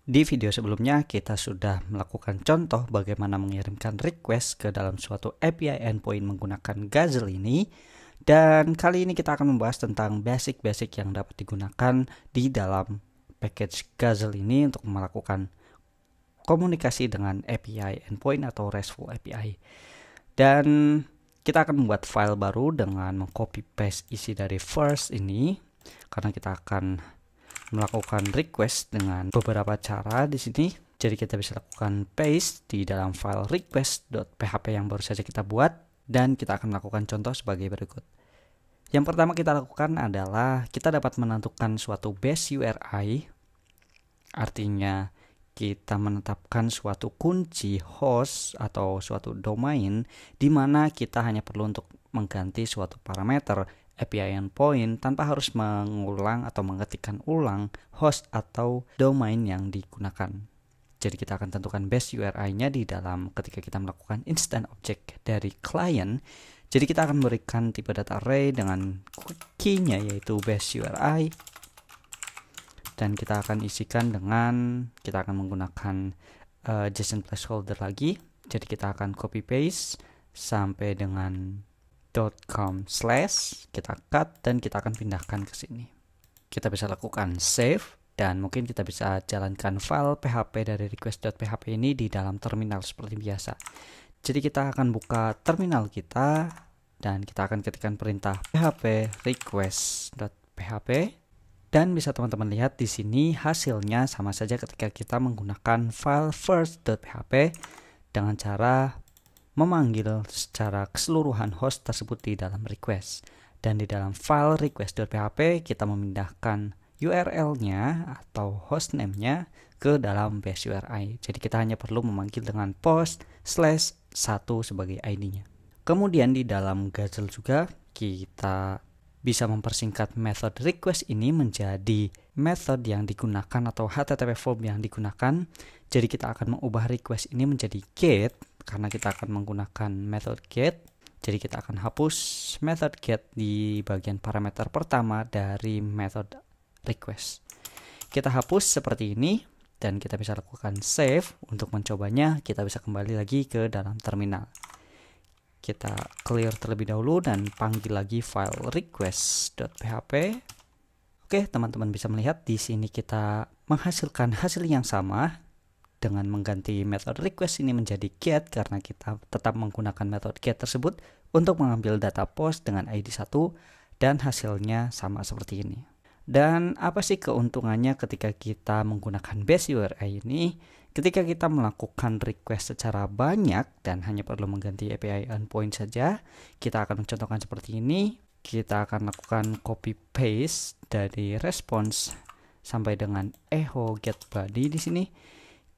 Di video sebelumnya, kita sudah melakukan contoh bagaimana mengirimkan request ke dalam suatu API endpoint menggunakan Guzzle ini. Dan kali ini kita akan membahas tentang basic-basic yang dapat digunakan di dalam package Guzzle ini untuk melakukan komunikasi dengan API endpoint atau RESTful API. Dan kita akan membuat file baru dengan mengcopy paste isi dari first ini karena kita akan melakukan request dengan beberapa cara di sini. Jadi kita bisa lakukan paste di dalam file request.php yang baru saja kita buat dan kita akan melakukan contoh sebagai berikut. Yang pertama kita lakukan adalah kita dapat menentukan suatu base URI. Artinya kita menetapkan suatu kunci host atau suatu domain di mana kita hanya perlu untuk mengganti suatu parameter API endpoint tanpa harus mengulang atau mengetikkan ulang host atau domain yang digunakan. Jadi kita akan tentukan base URI-nya di dalam ketika kita melakukan instant object dari client. Jadi kita akan memberikan tipe data array dengan key-nya yaitu base URI dan kita akan isikan dengan kita akan menggunakan uh, JSON placeholder lagi. Jadi kita akan copy paste sampai dengan com slash kita cut dan kita akan pindahkan ke sini kita bisa lakukan save dan mungkin kita bisa jalankan file php dari request.php ini di dalam terminal seperti biasa jadi kita akan buka terminal kita dan kita akan ketikkan perintah php request.php dan bisa teman-teman lihat di sini hasilnya sama saja ketika kita menggunakan file first.php dengan cara memanggil secara keseluruhan host tersebut di dalam request. Dan di dalam file request.php kita memindahkan URL-nya atau hostname-nya ke dalam base URI. Jadi kita hanya perlu memanggil dengan post slash 1 sebagai ID-nya. Kemudian di dalam Gazelle juga kita bisa mempersingkat method request ini menjadi method yang digunakan atau HTTP form yang digunakan. Jadi kita akan mengubah request ini menjadi GET karena kita akan menggunakan method get jadi kita akan hapus method get di bagian parameter pertama dari method request kita hapus seperti ini dan kita bisa lakukan save untuk mencobanya kita bisa kembali lagi ke dalam terminal kita clear terlebih dahulu dan panggil lagi file request.php Oke, teman-teman bisa melihat di sini kita menghasilkan hasil yang sama dengan mengganti method request ini menjadi get karena kita tetap menggunakan method get tersebut untuk mengambil data post dengan ID 1 dan hasilnya sama seperti ini. Dan apa sih keuntungannya ketika kita menggunakan base URI ini? Ketika kita melakukan request secara banyak dan hanya perlu mengganti API endpoint saja, kita akan mencontohkan seperti ini. Kita akan lakukan copy paste dari response sampai dengan echo get body di sini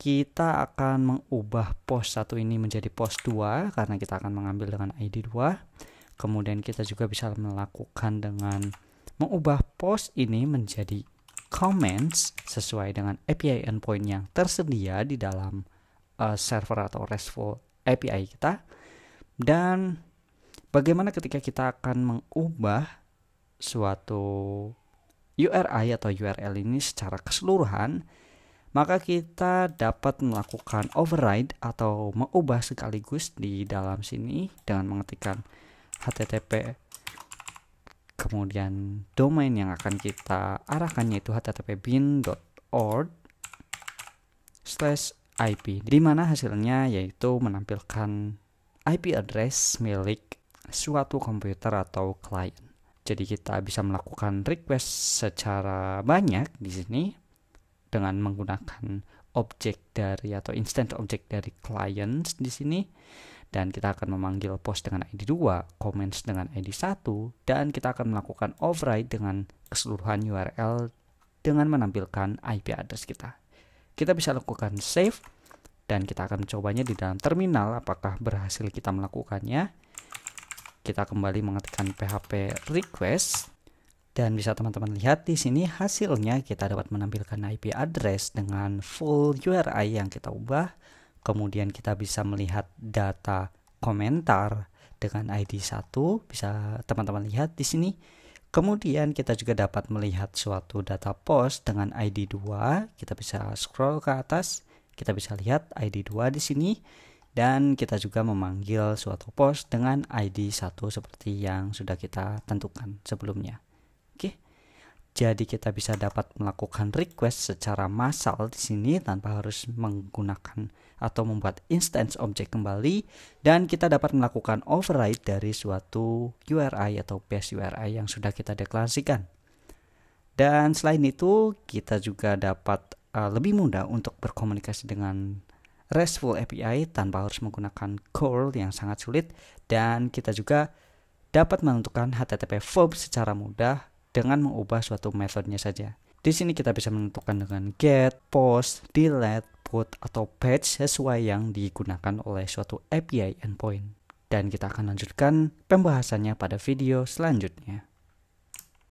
kita akan mengubah pos satu ini menjadi pos 2 karena kita akan mengambil dengan ID 2 kemudian kita juga bisa melakukan dengan mengubah pos ini menjadi comments sesuai dengan API endpoint yang tersedia di dalam uh, server atau RESTful API kita dan bagaimana ketika kita akan mengubah suatu URI atau URL ini secara keseluruhan maka kita dapat melakukan override atau mengubah sekaligus di dalam sini dengan mengetikkan http kemudian domain yang akan kita arahkan yaitu http://bin.org slash IP di mana hasilnya yaitu menampilkan IP address milik suatu komputer atau client Jadi kita bisa melakukan request secara banyak di sini dengan menggunakan objek dari atau instance objek dari clients di sini dan kita akan memanggil post dengan ID 2, comments dengan ID 1 dan kita akan melakukan override dengan keseluruhan URL dengan menampilkan IP address kita. Kita bisa lakukan save dan kita akan mencobanya di dalam terminal apakah berhasil kita melakukannya. Kita kembali mengetikkan PHP request dan bisa teman-teman lihat di sini hasilnya kita dapat menampilkan IP address dengan full URI yang kita ubah. Kemudian kita bisa melihat data komentar dengan ID 1 bisa teman-teman lihat di sini. Kemudian kita juga dapat melihat suatu data post dengan ID 2. Kita bisa scroll ke atas, kita bisa lihat ID 2 di sini dan kita juga memanggil suatu post dengan ID 1 seperti yang sudah kita tentukan sebelumnya. Jadi kita bisa dapat melakukan request secara massal di sini tanpa harus menggunakan atau membuat instance object kembali dan kita dapat melakukan override dari suatu URI atau base URI yang sudah kita deklarasikan. Dan selain itu, kita juga dapat uh, lebih mudah untuk berkomunikasi dengan RESTful API tanpa harus menggunakan curl yang sangat sulit dan kita juga dapat menentukan HTTP verb secara mudah dengan mengubah suatu metodenya saja. Di sini kita bisa menentukan dengan get, post, delete, put, atau PATCH sesuai yang digunakan oleh suatu API endpoint. Dan kita akan lanjutkan pembahasannya pada video selanjutnya.